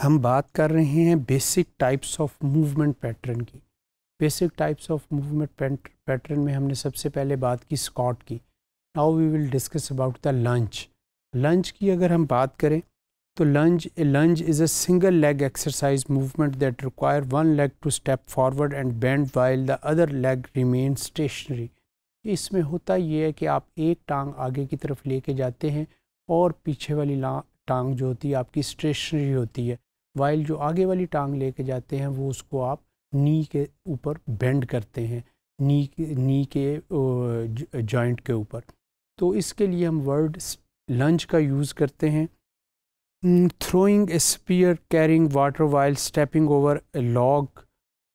हम बात कर रहे हैं basic types of movement pattern की basic types of movement pattern में हमने सबसे पहले बात की स्कॉट की now we will discuss about the lunge lunge की अगर हम बात करें तो lunge lunge is a single leg exercise movement that require one leg to step forward and bend while the other leg remain stationary इसमें होता ये है कि आप एक टांग आगे की तरफ लेके जाते हैं और पीछे वाली टांग जो होती है आपकी स्टेशनरी होती है वाइल जो आगे वाली टांग लेके जाते हैं वो उसको आप नी के ऊपर बेंड करते हैं नी के नी के जॉइंट के ऊपर तो इसके लिए हम वर्ड लंच का यूज़ करते हैं throwing spear carrying water while stepping over log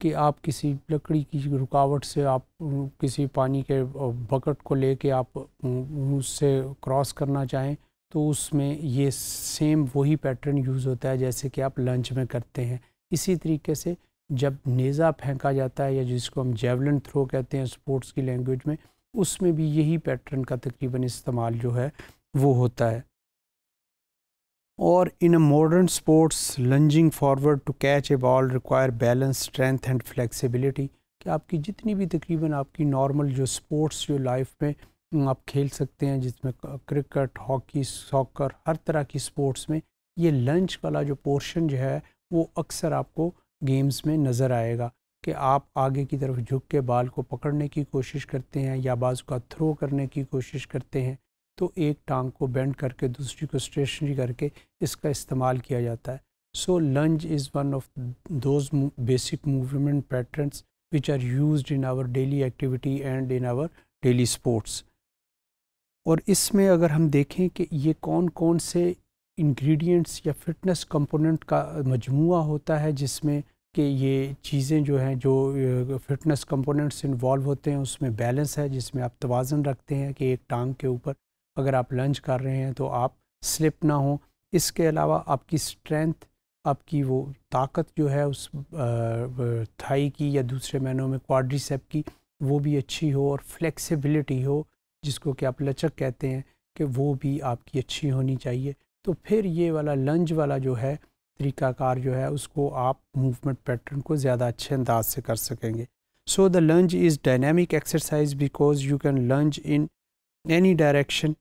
कि आप किसी लकड़ी की रुकावट से आप किसी पानी के बकट को लेके आप उससे क्रॉस करना चाहें तो उसमें ये सेम वही पैटर्न यूज़ होता है जैसे कि आप लंच में करते हैं इसी तरीके से जब नेज़ा फेंका जाता है या जिसको हम जेवलिन थ्रो कहते हैं स्पोर्ट्स की लैंग्वेज में उसमें भी यही पैटर्न का तकरीबन इस्तेमाल जो है वो होता है और in modern sports lunging forward to catch a ball require balance strength and flexibility कि आपकी जितनी भी तकरीबन आपकी नॉर्मल जो स्पोर्ट्स जो लाइफ में आप खेल सकते हैं जिसमें क्रिकेट हॉकी सॉकर हर तरह की स्पोर्ट्स में ये लंच वाला जो पोर्शन जो है वो अक्सर आपको गेम्स में नज़र आएगा कि आप आगे की तरफ झुक के बाल को पकड़ने की कोशिश करते हैं या बाज़ का थ्रो करने की कोशिश करते हैं तो एक टांग को बेंड करके दूसरी को स्टेशनरी करके इसका इस्तेमाल किया जाता है so lunge is one of those basic movement patterns which are use in our daily activity and in our daily sports और इसमें अगर हम देखें कि ये कौन कौन से इंग्रेडिएंट्स या फिटनेस कंपोनेंट का मजमु होता है जिसमें कि ये चीज़ें जो हैं जो फिटनेस कंपोनेंट्स इन्वॉल्व होते हैं उसमें बैलेंस है जिसमें आप तोज़न रखते हैं कि एक टांग के ऊपर अगर आप लंच कर रहे हैं तो आप स्लिप ना हो इसके अलावा आपकी स्ट्रेंथ आपकी वो ताकत जो है उस थाई की या दूसरे महीनों में क्वाड्रिसेप की वो भी अच्छी हो और फ्लेक्सिबिलिटी हो जिसको कि आप लचक कहते हैं कि वो भी आपकी अच्छी होनी चाहिए तो फिर ये वाला लंज वाला जो है तरीकाकार जो है उसको आप मूवमेंट पैटर्न को ज़्यादा अच्छे अंदाज से कर सकेंगे so the lunge is dynamic exercise because you can lunge in any direction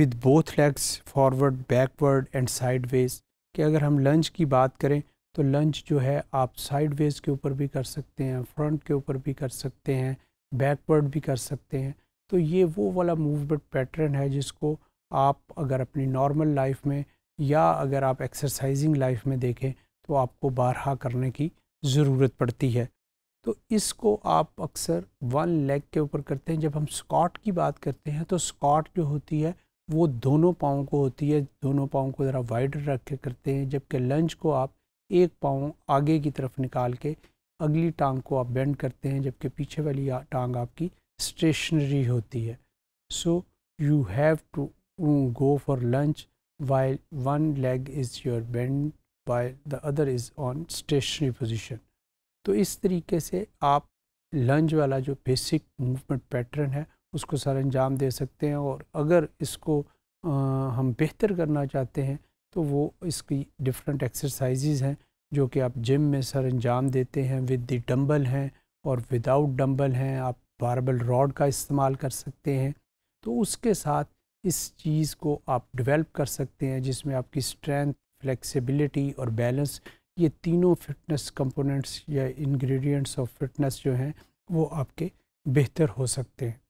with both legs forward backward and sideways कि अगर हम लंज की बात करें तो लंज जो है आप साइड वेज के ऊपर भी कर सकते हैं फ्रंट के ऊपर भी कर सकते हैं बैकवर्ड भी कर सकते हैं तो ये वो वाला मूवमेंट पैटर्न है जिसको आप अगर अपनी नॉर्मल लाइफ में या अगर आप एक्सरसाइजिंग लाइफ में देखें तो आपको बारहा करने की ज़रूरत पड़ती है तो इसको आप अक्सर वन लेग के ऊपर करते हैं जब हम स्कॉट की बात करते हैं तो स्कॉट जो होती है वो दोनों पाँव को होती है दोनों पाँव को ज़रा वाइडर रख के करते हैं जबकि लंच को आप एक पाँव आगे की तरफ निकाल के अगली टांग को आप बेंड करते हैं जबकि पीछे वाली टांग आपकी स्टेशनरी होती है so you have to go for lunge why one leg is your bend by the other is on stationary position तो इस तरीके से आप लंच वाला जो बेसिक मूवमेंट पैटर्न है उसको सर अंजाम दे सकते हैं और अगर इसको आ, हम बेहतर करना चाहते हैं तो वो इसकी डिफरेंट एक्सरसाइजेज हैं जो कि आप जिम में सर अंजाम देते हैं विद द डम्बल हैं और विदाउट डम्बल हैं आप बारबल रॉड का इस्तेमाल कर सकते हैं तो उसके साथ इस चीज़ को आप डेवलप कर सकते हैं जिसमें आपकी स्ट्रेंथ फ्लेक्सिबिलिटी और बैलेंस ये तीनों फिटनेस कंपोनेंट्स या इंग्रेडिएंट्स ऑफ फिटनेस जो हैं वो आपके बेहतर हो सकते हैं